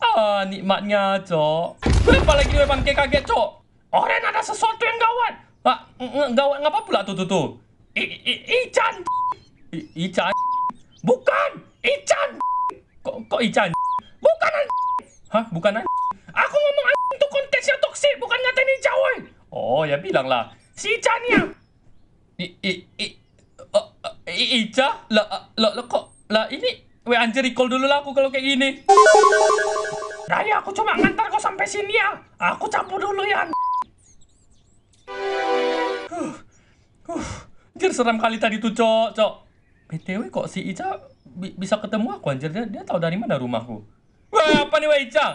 Ah, nikmatnya, Cok. Kenapa lagi dia memang kaget, Cok? Orang oh, ada sesuatu yang gawat. Ah, gawat ngapa pula tu tu tu? ichan ichan Bukan. ichan. Kok kok ichan? Bukan. Hah, bukan. Aku ngomong itu yang toksik, bukan ngatain Ican, oi. Oh, ya bilanglah. Si Ican ya. I, I, I, uh, oh, uh, oh, Ica? Lah, ah, lah, lah, kok? Lah, ini Weh anjir recall dulu lah aku kalau kayak gini. Raya nah, aku cuma ngantar kau sampai sini ya. Aku campur dulu ya. Huh. Huh. Anjir seram kali tadi tuh cok cok. BTW kok si Ica bi bisa ketemu aku anjir dia, dia tahu dari mana rumahku. Wah apa nih wah Ica?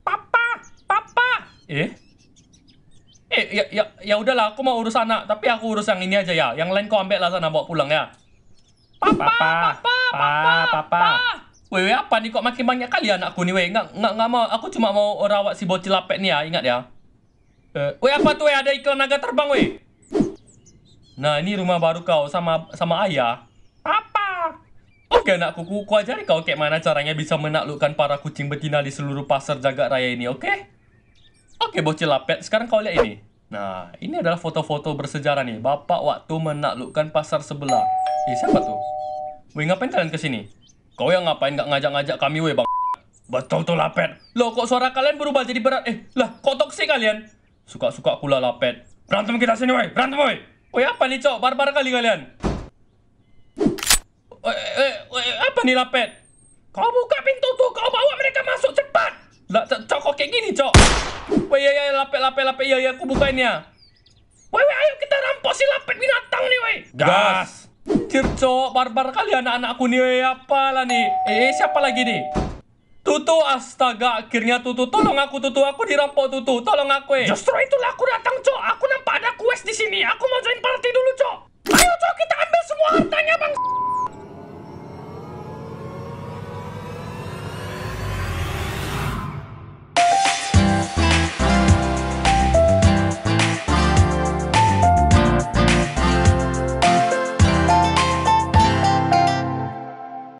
Papa, papa. Eh? Eh ya ya ya udahlah aku mau urus anak tapi aku urus yang ini aja ya. Yang lain kau ambil lah sana bawa pulang ya. Papa, papa. papa papa, papa. papa. Weh, weh, apa ni kok makin banyak kali aku ni, weh. Nggak, nggak, nggak mau. Aku cuma mau rawat si bocil lapet ni ya, ingat ya. Uh, weh, apa tu, weh? Ada iklan naga terbang, weh. Nah, ini rumah baru kau sama sama ayah. Papa. Oke, okay, anakku. Ku, ku kau kayak mana caranya bisa menaklukkan para kucing betina di seluruh pasar jagat raya ini, oke? Oke, okay, bocil lapet. Sekarang kau lihat ini. Nah, ini adalah foto-foto bersejarah nih. Bapak waktu menaklukkan pasar sebelah. Eh, siapa tuh? Weh ngapain kalian kesini? Kau yang ngapain gak ngajak-ngajak kami weh bang betul tuh lapet Loh kok suara kalian berubah jadi berat? Eh lah kok toksik kalian? Suka-suka kula lapet Berantem kita sini weh, berantem weh Weh apa nih cok, barbar kali kalian Weh, eh, apa nih lapet? Kau buka pintu tuh, kau bawa mereka masuk cepat Lah cok kok kayak gini cok Weh ya ya lapet lapet lapet ya ya aku bukain ya Weh weh ayo kita rampok si lapet binatang nih weh Gas. Anjir, cok. Barbar kali anak-anakku nih. Eh, apalah nih. Eh, siapa lagi nih? Tutu, astaga. Akhirnya Tutu. Tolong aku, Tutu. Aku dirampok, Tutu. Tolong aku, eh. Justru itulah aku datang, cok. Aku nampak ada quest di sini. Aku mau join party dulu, cok.